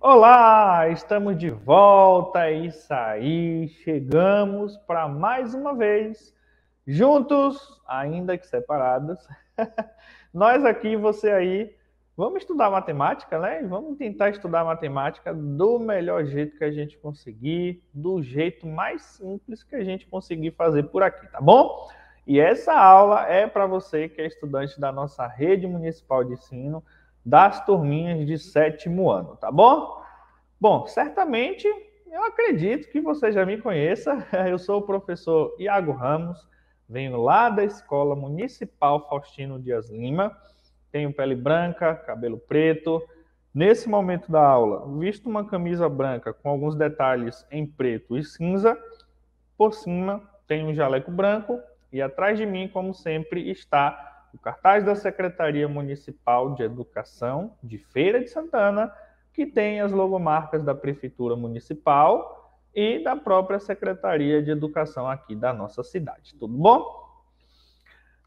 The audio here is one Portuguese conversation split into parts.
Olá, estamos de volta, isso aí, chegamos para mais uma vez, juntos, ainda que separados, nós aqui, você aí, vamos estudar matemática, né? Vamos tentar estudar matemática do melhor jeito que a gente conseguir, do jeito mais simples que a gente conseguir fazer por aqui, tá bom? E essa aula é para você que é estudante da nossa rede municipal de ensino, das turminhas de sétimo ano, tá bom? Bom, certamente eu acredito que você já me conheça. Eu sou o professor Iago Ramos, venho lá da Escola Municipal Faustino Dias Lima, tenho pele branca, cabelo preto. Nesse momento da aula, visto uma camisa branca com alguns detalhes em preto e cinza, por cima tem um jaleco branco e atrás de mim, como sempre, está o cartaz da Secretaria Municipal de Educação de Feira de Santana, que tem as logomarcas da Prefeitura Municipal e da própria Secretaria de Educação aqui da nossa cidade. Tudo bom?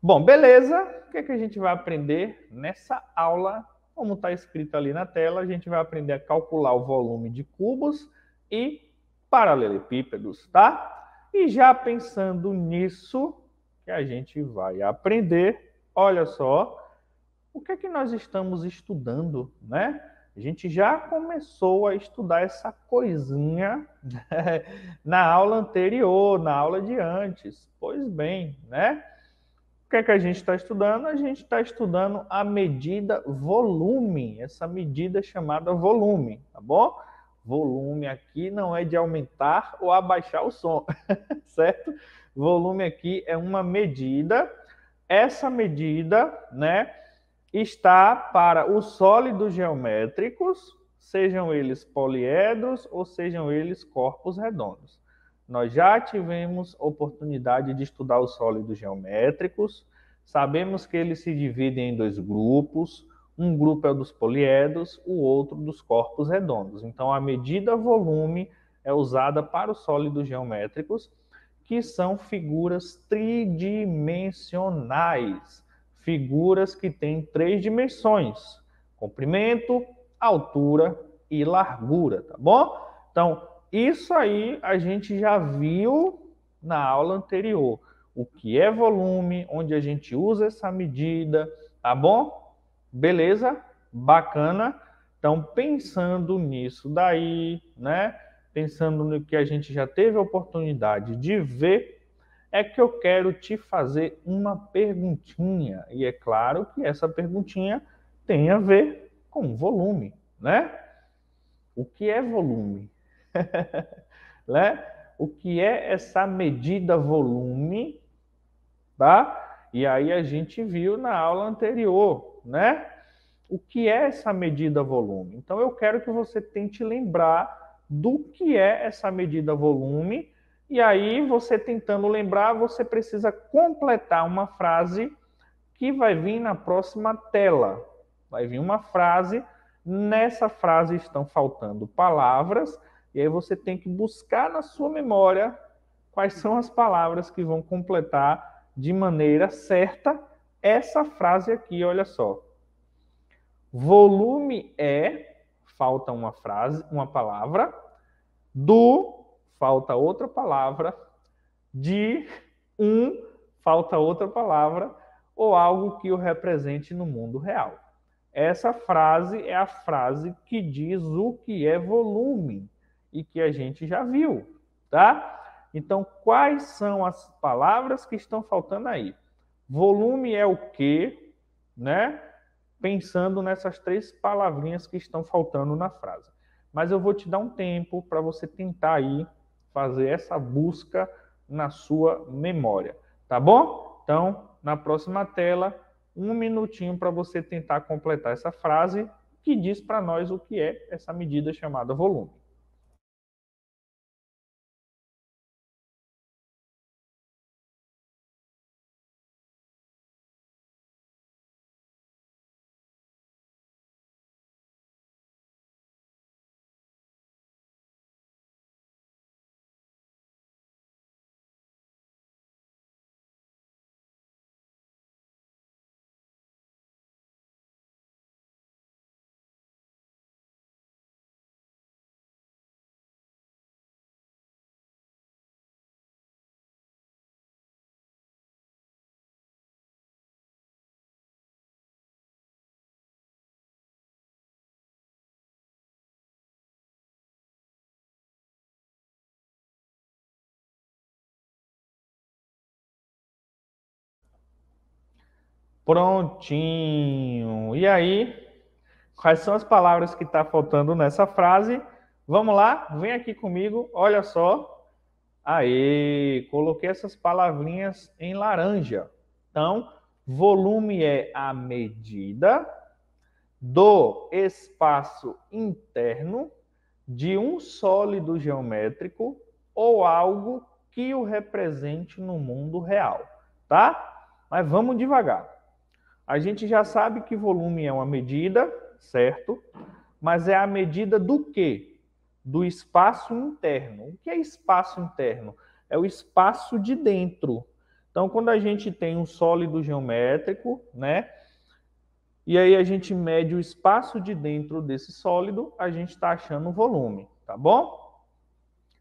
Bom, beleza. O que, é que a gente vai aprender nessa aula? Como está escrito ali na tela, a gente vai aprender a calcular o volume de cubos e paralelepípedos, tá? E já pensando nisso, que a gente vai aprender olha só, o que é que nós estamos estudando, né? A gente já começou a estudar essa coisinha né? na aula anterior, na aula de antes. Pois bem, né? O que é que a gente está estudando? A gente está estudando a medida volume, essa medida chamada volume, tá bom? Volume aqui não é de aumentar ou abaixar o som, certo? Volume aqui é uma medida essa medida, né, está para os sólidos geométricos, sejam eles poliedros ou sejam eles corpos redondos. Nós já tivemos oportunidade de estudar os sólidos geométricos, sabemos que eles se dividem em dois grupos, um grupo é o dos poliedros, o outro dos corpos redondos. Então, a medida volume é usada para os sólidos geométricos que são figuras tridimensionais, figuras que têm três dimensões: comprimento, altura e largura, tá bom? Então, isso aí a gente já viu na aula anterior. O que é volume, onde a gente usa essa medida, tá bom? Beleza? Bacana? Então, pensando nisso daí, né? pensando no que a gente já teve a oportunidade de ver, é que eu quero te fazer uma perguntinha. E é claro que essa perguntinha tem a ver com volume, né? O que é volume? né? O que é essa medida volume, tá? E aí a gente viu na aula anterior, né? O que é essa medida volume? Então eu quero que você tente lembrar do que é essa medida volume. E aí, você tentando lembrar, você precisa completar uma frase que vai vir na próxima tela. Vai vir uma frase, nessa frase estão faltando palavras, e aí você tem que buscar na sua memória quais são as palavras que vão completar de maneira certa essa frase aqui, olha só. Volume é, falta uma frase, uma palavra do, falta outra palavra, de um, falta outra palavra, ou algo que o represente no mundo real. Essa frase é a frase que diz o que é volume e que a gente já viu, tá? Então, quais são as palavras que estão faltando aí? Volume é o que, né? Pensando nessas três palavrinhas que estão faltando na frase mas eu vou te dar um tempo para você tentar aí fazer essa busca na sua memória, tá bom? Então, na próxima tela, um minutinho para você tentar completar essa frase que diz para nós o que é essa medida chamada volume. Prontinho. E aí, quais são as palavras que está faltando nessa frase? Vamos lá, vem aqui comigo, olha só. Aí, coloquei essas palavrinhas em laranja. Então, volume é a medida do espaço interno de um sólido geométrico ou algo que o represente no mundo real, tá? Mas vamos devagar. A gente já sabe que volume é uma medida, certo? Mas é a medida do quê? Do espaço interno. O que é espaço interno? É o espaço de dentro. Então, quando a gente tem um sólido geométrico, né? E aí a gente mede o espaço de dentro desse sólido, a gente está achando o volume, tá bom?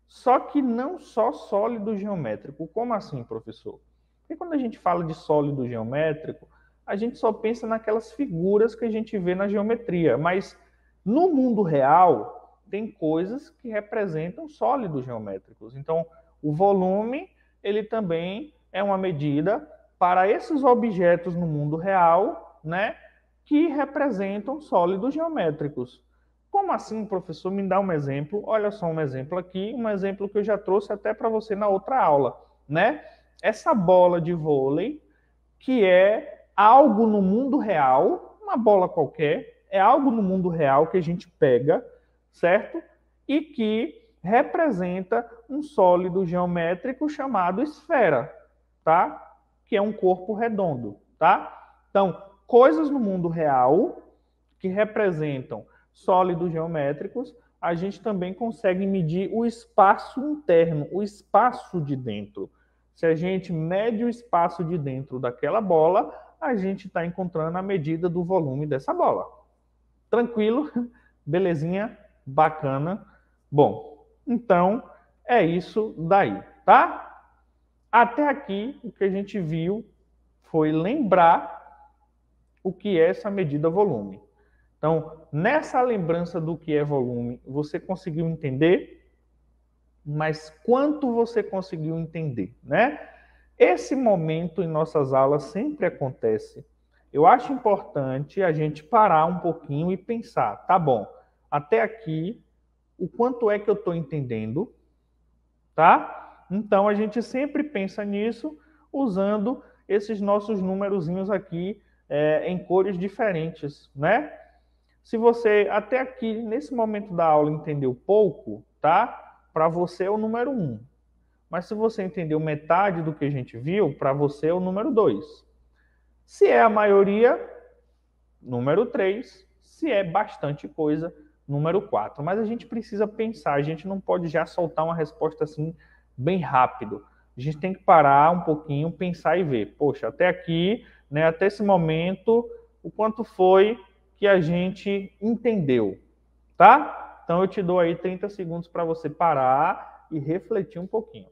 Só que não só sólido geométrico. Como assim, professor? Porque quando a gente fala de sólido geométrico, a gente só pensa naquelas figuras que a gente vê na geometria, mas no mundo real tem coisas que representam sólidos geométricos. Então, o volume, ele também é uma medida para esses objetos no mundo real, né, que representam sólidos geométricos. Como assim, professor? Me dá um exemplo. Olha só um exemplo aqui, um exemplo que eu já trouxe até para você na outra aula, né? Essa bola de vôlei, que é algo no mundo real, uma bola qualquer, é algo no mundo real que a gente pega, certo? E que representa um sólido geométrico chamado esfera, tá? Que é um corpo redondo, tá? Então, coisas no mundo real que representam sólidos geométricos, a gente também consegue medir o espaço interno, o espaço de dentro. Se a gente mede o espaço de dentro daquela bola, a gente está encontrando a medida do volume dessa bola. Tranquilo? Belezinha? Bacana? Bom, então é isso daí, tá? Até aqui, o que a gente viu foi lembrar o que é essa medida volume. Então, nessa lembrança do que é volume, você conseguiu entender? Mas quanto você conseguiu entender, né? Esse momento em nossas aulas sempre acontece. Eu acho importante a gente parar um pouquinho e pensar, tá bom, até aqui, o quanto é que eu estou entendendo, tá? Então a gente sempre pensa nisso usando esses nossos númerozinhos aqui é, em cores diferentes, né? Se você até aqui, nesse momento da aula, entendeu pouco, tá? Para você é o número 1. Um. Mas se você entendeu metade do que a gente viu, para você é o número 2. Se é a maioria, número 3. Se é bastante coisa, número 4. Mas a gente precisa pensar, a gente não pode já soltar uma resposta assim bem rápido. A gente tem que parar um pouquinho, pensar e ver. Poxa, até aqui, né, até esse momento, o quanto foi que a gente entendeu, tá? Então eu te dou aí 30 segundos para você parar e refletir um pouquinho.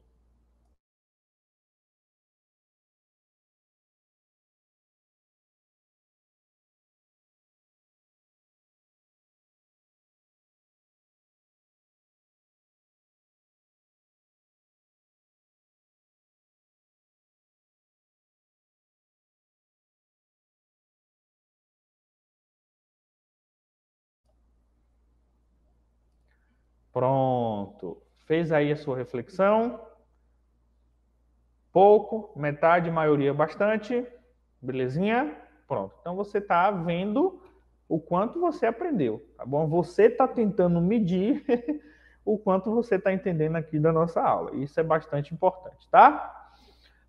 Pronto. Fez aí a sua reflexão? Pouco, metade, maioria, bastante. Belezinha? Pronto. Então você está vendo o quanto você aprendeu, tá bom? Você está tentando medir o quanto você está entendendo aqui da nossa aula. Isso é bastante importante, tá?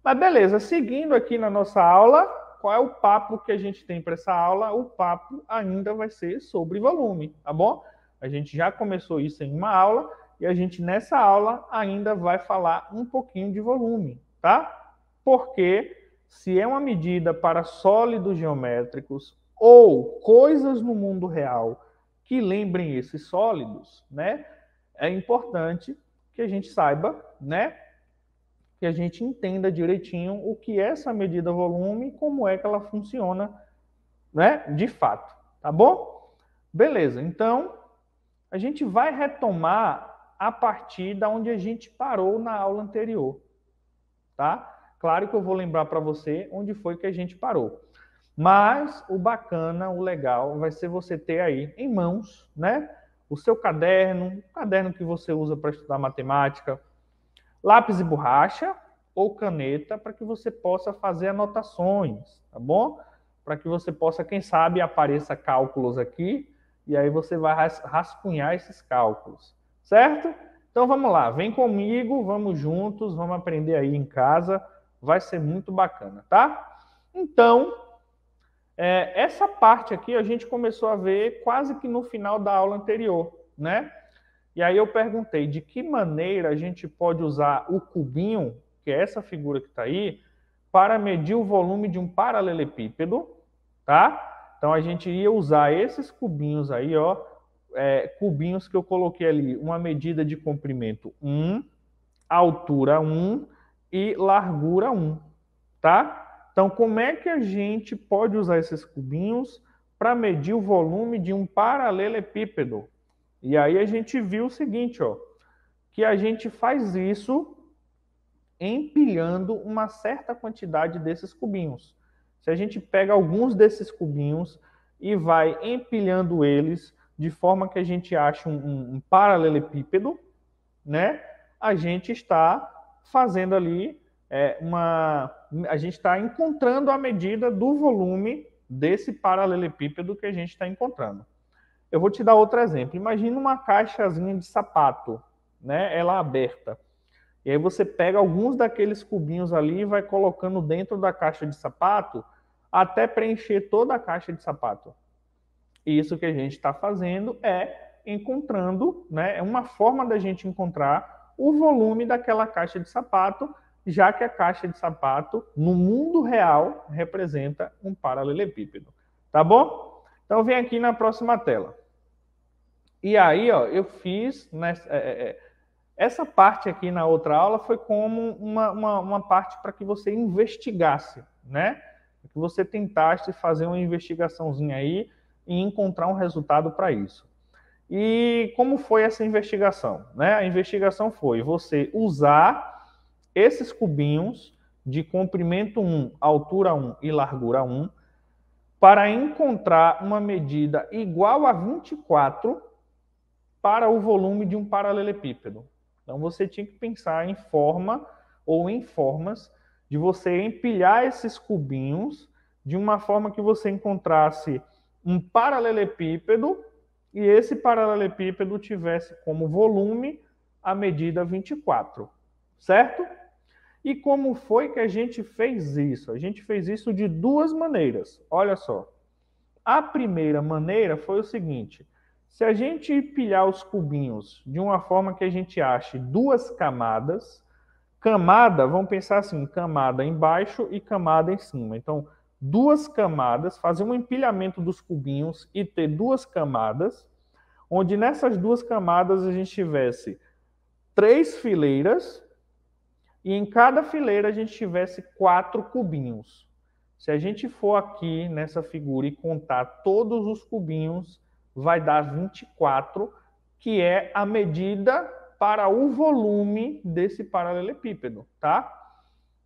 Mas beleza, seguindo aqui na nossa aula, qual é o papo que a gente tem para essa aula? O papo ainda vai ser sobre volume, tá bom? A gente já começou isso em uma aula e a gente nessa aula ainda vai falar um pouquinho de volume, tá? Porque se é uma medida para sólidos geométricos ou coisas no mundo real que lembrem esses sólidos, né? É importante que a gente saiba, né? Que a gente entenda direitinho o que é essa medida volume, como é que ela funciona, né? De fato, tá bom? Beleza. Então, a gente vai retomar a partir da onde a gente parou na aula anterior, tá? Claro que eu vou lembrar para você onde foi que a gente parou. Mas o bacana, o legal, vai ser você ter aí em mãos, né? O seu caderno, o caderno que você usa para estudar matemática, lápis e borracha ou caneta para que você possa fazer anotações, tá bom? Para que você possa, quem sabe, apareça cálculos aqui e aí você vai rascunhar esses cálculos, certo? Então vamos lá, vem comigo, vamos juntos, vamos aprender aí em casa, vai ser muito bacana, tá? Então, é, essa parte aqui a gente começou a ver quase que no final da aula anterior, né? E aí eu perguntei de que maneira a gente pode usar o cubinho, que é essa figura que está aí, para medir o volume de um paralelepípedo, tá? Então a gente ia usar esses cubinhos aí, ó, é, cubinhos que eu coloquei ali, uma medida de comprimento 1, altura 1 e largura 1, tá? Então como é que a gente pode usar esses cubinhos para medir o volume de um paralelepípedo? E aí a gente viu o seguinte, ó, que a gente faz isso empilhando uma certa quantidade desses cubinhos. Se a gente pega alguns desses cubinhos e vai empilhando eles de forma que a gente ache um, um paralelepípedo, né? A gente está fazendo ali é, uma, a gente está encontrando a medida do volume desse paralelepípedo que a gente está encontrando. Eu vou te dar outro exemplo. Imagina uma caixazinha de sapato, né? Ela aberta. E aí você pega alguns daqueles cubinhos ali e vai colocando dentro da caixa de sapato até preencher toda a caixa de sapato. E isso que a gente está fazendo é encontrando, né? É uma forma da gente encontrar o volume daquela caixa de sapato, já que a caixa de sapato no mundo real representa um paralelepípedo. Tá bom? Então vem aqui na próxima tela. E aí, ó, eu fiz nessa, é, é, é essa parte aqui na outra aula foi como uma, uma, uma parte para que você investigasse, né? Que você tentasse fazer uma investigaçãozinha aí e encontrar um resultado para isso. E como foi essa investigação? Né? A investigação foi você usar esses cubinhos de comprimento 1, altura 1 e largura 1 para encontrar uma medida igual a 24 para o volume de um paralelepípedo. Então você tinha que pensar em forma ou em formas de você empilhar esses cubinhos de uma forma que você encontrasse um paralelepípedo e esse paralelepípedo tivesse como volume a medida 24, certo? E como foi que a gente fez isso? A gente fez isso de duas maneiras. Olha só. A primeira maneira foi o seguinte: se a gente pilhar os cubinhos de uma forma que a gente ache duas camadas, camada, vamos pensar assim, camada embaixo e camada em cima. Então, duas camadas, fazer um empilhamento dos cubinhos e ter duas camadas, onde nessas duas camadas a gente tivesse três fileiras e em cada fileira a gente tivesse quatro cubinhos. Se a gente for aqui nessa figura e contar todos os cubinhos, vai dar 24, que é a medida para o volume desse paralelepípedo, tá?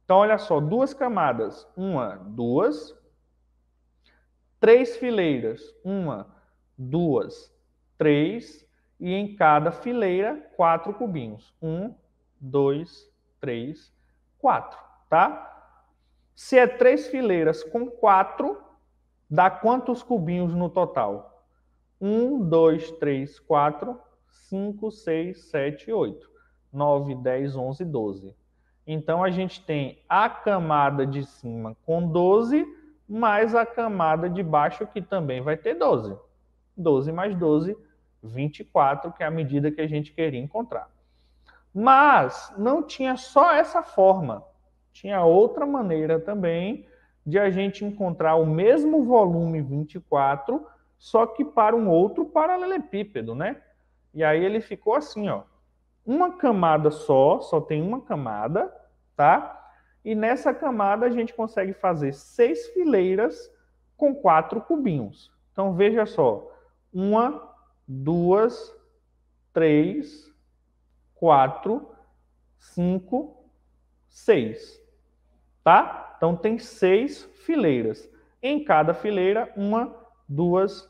Então, olha só, duas camadas, uma, duas, três fileiras, uma, duas, três, e em cada fileira, quatro cubinhos. Um, dois, três, quatro, tá? Se é três fileiras com quatro, dá quantos cubinhos no total? 1, 2, 3, 4, 5, 6, 7, 8, 9, 10, 11, 12. Então, a gente tem a camada de cima com 12, mais a camada de baixo, que também vai ter 12. 12 mais 12, 24, que é a medida que a gente queria encontrar. Mas não tinha só essa forma, tinha outra maneira também de a gente encontrar o mesmo volume 24 só que para um outro paralelepípedo, né? E aí ele ficou assim, ó. Uma camada só, só tem uma camada, tá? E nessa camada a gente consegue fazer seis fileiras com quatro cubinhos. Então veja só: uma, duas, três, quatro, cinco, seis. Tá? Então tem seis fileiras. Em cada fileira, uma, duas,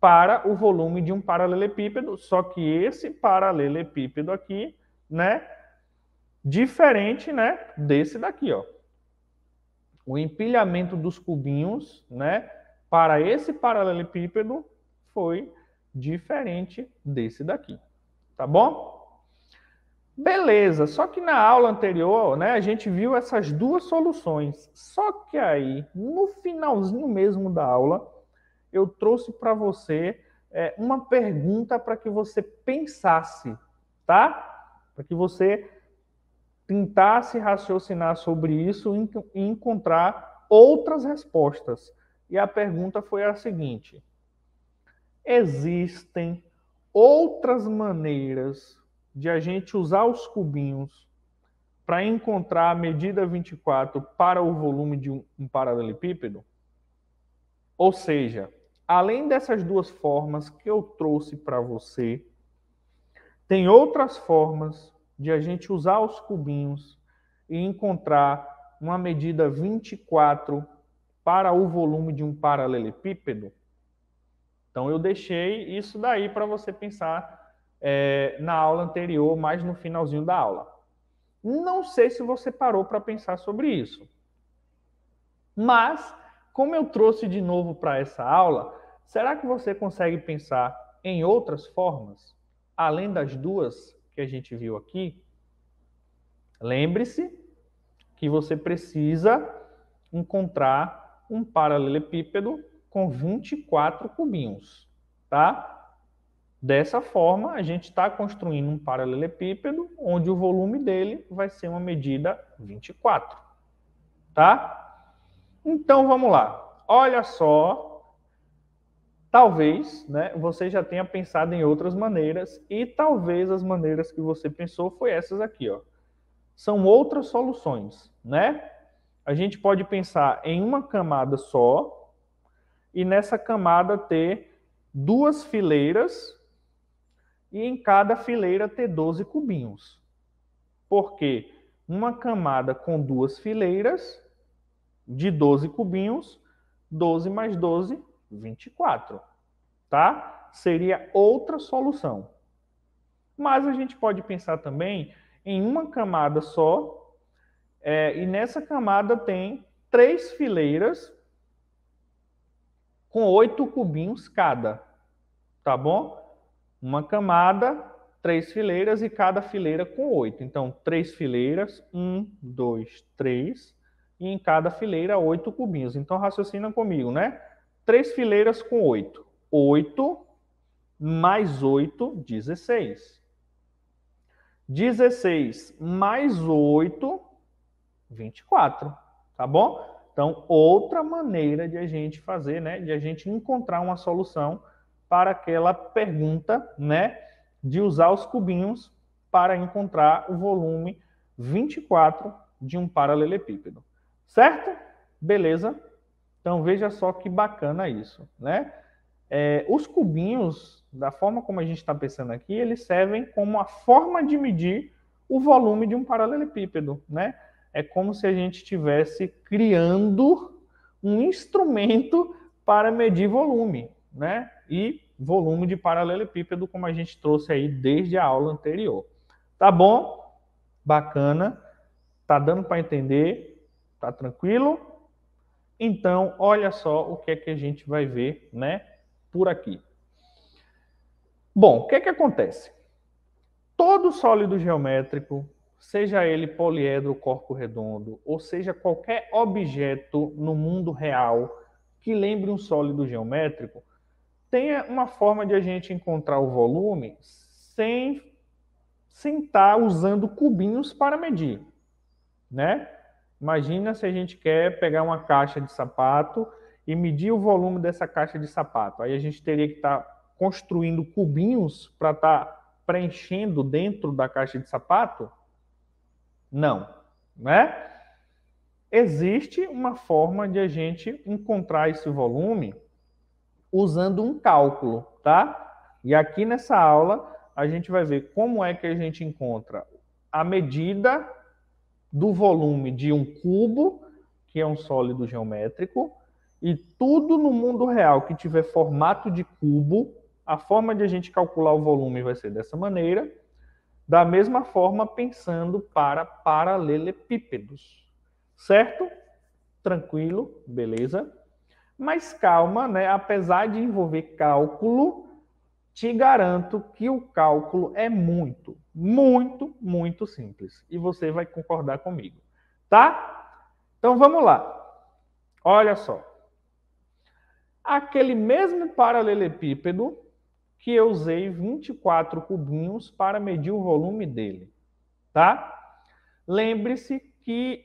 para o volume de um paralelepípedo, só que esse paralelepípedo aqui, né, diferente, né, desse daqui, ó. O empilhamento dos cubinhos, né, para esse paralelepípedo foi diferente desse daqui, tá bom? Beleza, só que na aula anterior, né, a gente viu essas duas soluções. Só que aí, no finalzinho mesmo da aula, eu trouxe para você é, uma pergunta para que você pensasse, tá? Para que você tentasse raciocinar sobre isso e encontrar outras respostas. E a pergunta foi a seguinte: existem outras maneiras de a gente usar os cubinhos para encontrar a medida 24 para o volume de um paralelepípedo? Ou seja, além dessas duas formas que eu trouxe para você, tem outras formas de a gente usar os cubinhos e encontrar uma medida 24 para o volume de um paralelepípedo? Então, eu deixei isso daí para você pensar é, na aula anterior, mais no finalzinho da aula. Não sei se você parou para pensar sobre isso. Mas, como eu trouxe de novo para essa aula, Será que você consegue pensar em outras formas, além das duas que a gente viu aqui? Lembre-se que você precisa encontrar um paralelepípedo com 24 cubinhos, tá? Dessa forma, a gente está construindo um paralelepípedo onde o volume dele vai ser uma medida 24, tá? Então, vamos lá. Olha só Talvez né, você já tenha pensado em outras maneiras e talvez as maneiras que você pensou foi essas aqui. Ó. São outras soluções, né? A gente pode pensar em uma camada só e nessa camada ter duas fileiras e em cada fileira ter 12 cubinhos. Por quê? Uma camada com duas fileiras de 12 cubinhos, 12 mais 12, 24, tá? Seria outra solução. Mas a gente pode pensar também em uma camada só, é, e nessa camada tem três fileiras com oito cubinhos cada, tá bom? Uma camada, três fileiras e cada fileira com oito. Então, três fileiras, um, dois, três, e em cada fileira oito cubinhos. Então, raciocina comigo, né? Três fileiras com oito. Oito mais oito, dezesseis. Dezesseis mais oito, vinte e quatro. Tá bom? Então, outra maneira de a gente fazer, né? De a gente encontrar uma solução para aquela pergunta, né? De usar os cubinhos para encontrar o volume 24 de um paralelepípedo. Certo? Beleza? Então veja só que bacana isso, né? É, os cubinhos, da forma como a gente está pensando aqui, eles servem como a forma de medir o volume de um paralelepípedo, né? É como se a gente estivesse criando um instrumento para medir volume, né? E volume de paralelepípedo, como a gente trouxe aí desde a aula anterior. Tá bom? Bacana. Tá dando para entender? Tá tranquilo? Então, olha só o que é que a gente vai ver, né, por aqui. Bom, o que é que acontece? Todo sólido geométrico, seja ele poliedro, corpo redondo, ou seja qualquer objeto no mundo real que lembre um sólido geométrico, tem uma forma de a gente encontrar o volume sem sem estar usando cubinhos para medir, né? Imagina se a gente quer pegar uma caixa de sapato e medir o volume dessa caixa de sapato. Aí a gente teria que estar tá construindo cubinhos para estar tá preenchendo dentro da caixa de sapato? Não, né? Existe uma forma de a gente encontrar esse volume usando um cálculo, tá? E aqui nessa aula a gente vai ver como é que a gente encontra a medida do volume de um cubo, que é um sólido geométrico, e tudo no mundo real que tiver formato de cubo, a forma de a gente calcular o volume vai ser dessa maneira, da mesma forma pensando para paralelepípedos. Certo? Tranquilo, beleza? Mas calma, né? Apesar de envolver cálculo, te garanto que o cálculo é muito, muito, muito simples. E você vai concordar comigo, tá? Então vamos lá. Olha só. Aquele mesmo paralelepípedo que eu usei 24 cubinhos para medir o volume dele, tá? Lembre-se que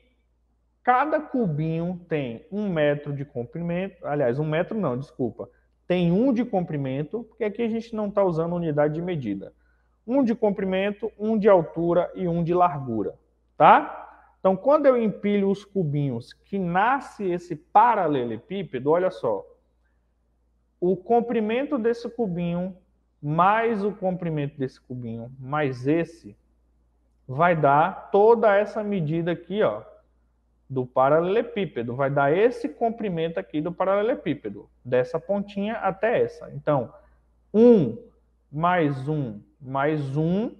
cada cubinho tem um metro de comprimento, aliás, um metro não, desculpa, tem um de comprimento, porque aqui a gente não está usando unidade de medida. Um de comprimento, um de altura e um de largura, tá? Então, quando eu empilho os cubinhos que nasce esse paralelepípedo, olha só, o comprimento desse cubinho mais o comprimento desse cubinho mais esse vai dar toda essa medida aqui, ó, do paralelepípedo. Vai dar esse comprimento aqui do paralelepípedo dessa pontinha até essa. Então, 1 mais 1 mais 1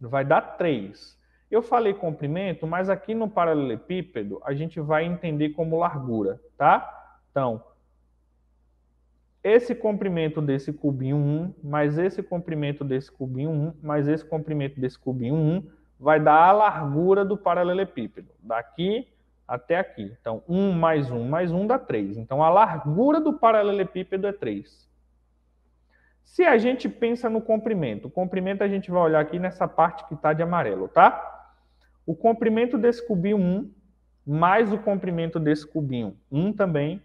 vai dar 3. Eu falei comprimento, mas aqui no paralelepípedo a gente vai entender como largura, tá? Então, esse comprimento desse cubinho 1, mais esse comprimento desse cubinho 1, mais esse comprimento desse cubinho 1, vai dar a largura do paralelepípedo. Daqui até aqui. Então, 1 mais 1 mais 1 dá 3. Então, a largura do paralelepípedo é 3. Se a gente pensa no comprimento, o comprimento a gente vai olhar aqui nessa parte que está de amarelo, tá? O comprimento desse cubinho 1, mais o comprimento desse cubinho 1 também,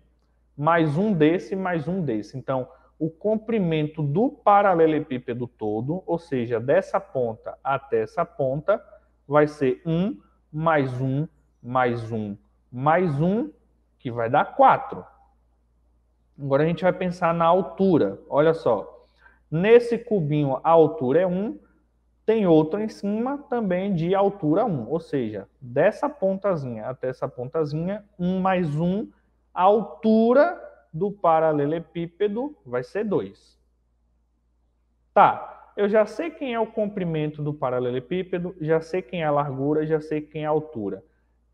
mais um desse, mais um desse. Então, o comprimento do paralelepípedo todo, ou seja, dessa ponta até essa ponta, vai ser 1 mais 1 mais 1 mais 1, que vai dar 4. Agora a gente vai pensar na altura. Olha só. Nesse cubinho, a altura é 1, tem outro em cima também de altura 1. ou seja, dessa pontazinha até essa pontazinha, 1 mais 1, a altura do paralelepípedo vai ser 2. Tá, eu já sei quem é o comprimento do paralelepípedo, já sei quem é a largura, já sei quem é a altura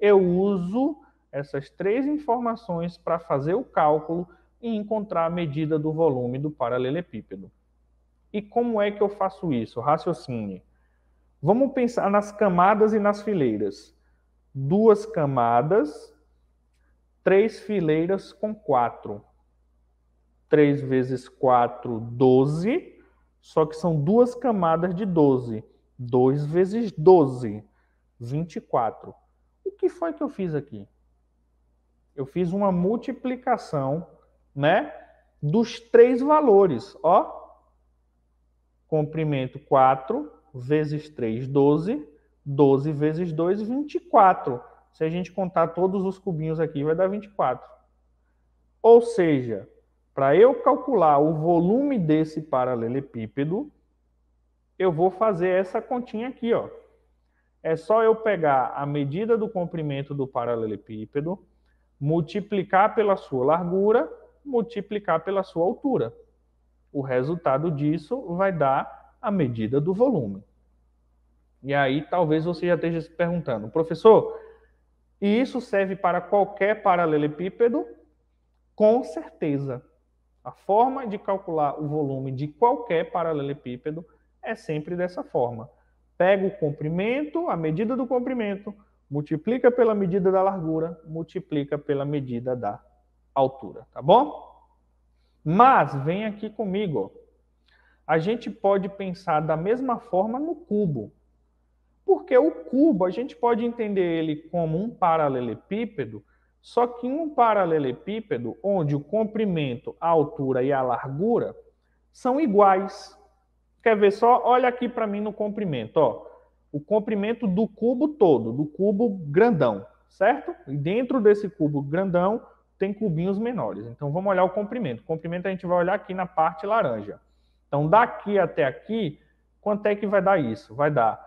eu uso essas três informações para fazer o cálculo e encontrar a medida do volume do paralelepípedo. E como é que eu faço isso? Raciocine. Vamos pensar nas camadas e nas fileiras. Duas camadas, três fileiras com quatro. 3 vezes 4, 12, só que são duas camadas de 12. 2 vezes 12, 24 que foi que eu fiz aqui? Eu fiz uma multiplicação, né, dos três valores, ó. Comprimento 4 vezes 3, 12, 12 vezes 2, 24. Se a gente contar todos os cubinhos aqui, vai dar 24. Ou seja, para eu calcular o volume desse paralelepípedo, eu vou fazer essa continha aqui, ó é só eu pegar a medida do comprimento do paralelepípedo, multiplicar pela sua largura, multiplicar pela sua altura. O resultado disso vai dar a medida do volume. E aí talvez você já esteja se perguntando, professor, e isso serve para qualquer paralelepípedo? Com certeza. A forma de calcular o volume de qualquer paralelepípedo é sempre dessa forma. Pega o comprimento, a medida do comprimento, multiplica pela medida da largura, multiplica pela medida da altura, tá bom? Mas vem aqui comigo. A gente pode pensar da mesma forma no cubo. Porque o cubo, a gente pode entender ele como um paralelepípedo, só que um paralelepípedo onde o comprimento, a altura e a largura são iguais. Quer ver só? Olha aqui para mim no comprimento, ó. O comprimento do cubo todo, do cubo grandão, certo? E dentro desse cubo grandão tem cubinhos menores. Então vamos olhar o comprimento. O comprimento a gente vai olhar aqui na parte laranja. Então daqui até aqui, quanto é que vai dar isso? Vai dar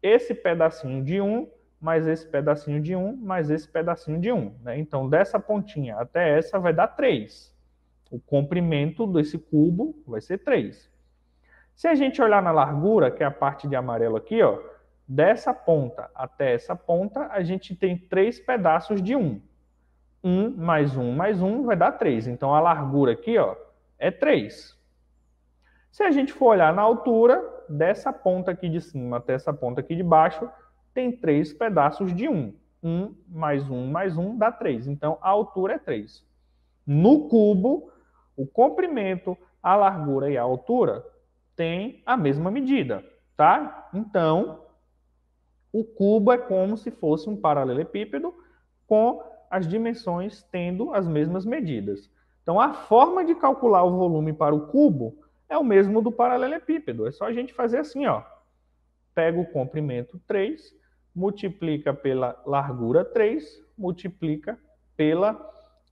esse pedacinho de 1 um, mais esse pedacinho de 1, um, mais esse pedacinho de 1. Um, né? Então, dessa pontinha até essa vai dar 3. O comprimento desse cubo vai ser 3. Se a gente olhar na largura, que é a parte de amarelo aqui, ó, dessa ponta até essa ponta, a gente tem três pedaços de 1. Um. 1 um mais 1 um mais 1 vai dar 3. Então, a largura aqui ó, é 3. Se a gente for olhar na altura, dessa ponta aqui de cima até essa ponta aqui de baixo, tem três pedaços de 1. 1 mais 1 mais 1 dá 3. Então, a altura é 3. No cubo, o comprimento, a largura e a altura tem a mesma medida, tá? Então, o cubo é como se fosse um paralelepípedo com as dimensões tendo as mesmas medidas. Então, a forma de calcular o volume para o cubo é o mesmo do paralelepípedo. É só a gente fazer assim, ó. Pega o comprimento 3, multiplica pela largura 3, multiplica pela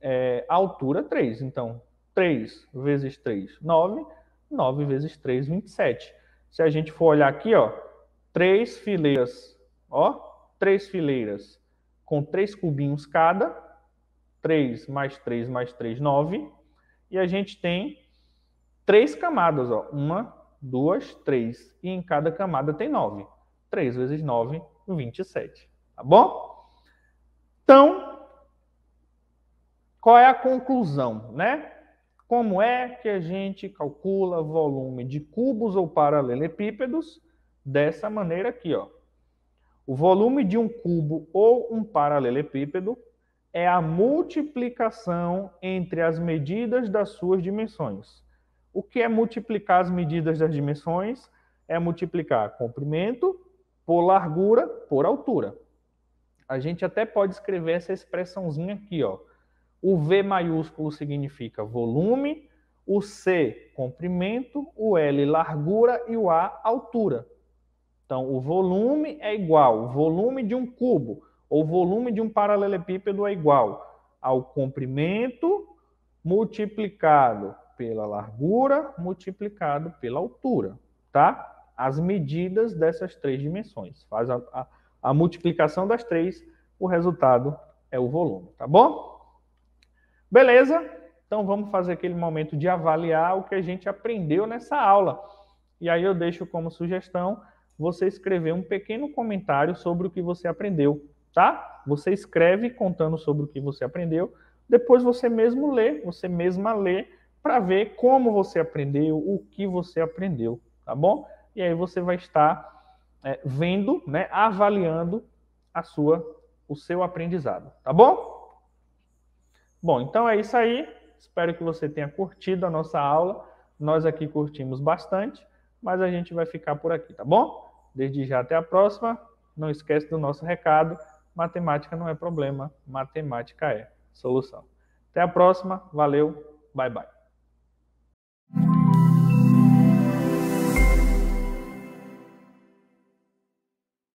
é, altura 3. Então, 3 vezes 3, 9 9 vezes 3, 27. Se a gente for olhar aqui, ó, três fileiras, ó, três fileiras com três cubinhos cada, 3 mais 3 mais 3, 9. E a gente tem três camadas, ó, uma, duas, três. E em cada camada tem 9. 3 vezes 9, 27. Tá bom? Então, qual é a conclusão, né? Como é que a gente calcula volume de cubos ou paralelepípedos? Dessa maneira aqui, ó. O volume de um cubo ou um paralelepípedo é a multiplicação entre as medidas das suas dimensões. O que é multiplicar as medidas das dimensões? É multiplicar comprimento por largura por altura. A gente até pode escrever essa expressãozinha aqui, ó o V maiúsculo significa volume, o C, comprimento, o L, largura e o A, altura. Então, o volume é igual, o volume de um cubo ou volume de um paralelepípedo é igual ao comprimento multiplicado pela largura multiplicado pela altura, tá? As medidas dessas três dimensões. Faz a, a, a multiplicação das três, o resultado é o volume, tá bom? Beleza? Então vamos fazer aquele momento de avaliar o que a gente aprendeu nessa aula. E aí eu deixo como sugestão você escrever um pequeno comentário sobre o que você aprendeu, tá? Você escreve contando sobre o que você aprendeu, depois você mesmo lê, você mesma lê para ver como você aprendeu, o que você aprendeu, tá bom? E aí você vai estar é, vendo, né, avaliando a sua, o seu aprendizado, tá bom? Bom, então é isso aí. Espero que você tenha curtido a nossa aula. Nós aqui curtimos bastante, mas a gente vai ficar por aqui, tá bom? Desde já até a próxima. Não esquece do nosso recado. Matemática não é problema, matemática é solução. Até a próxima. Valeu. Bye bye.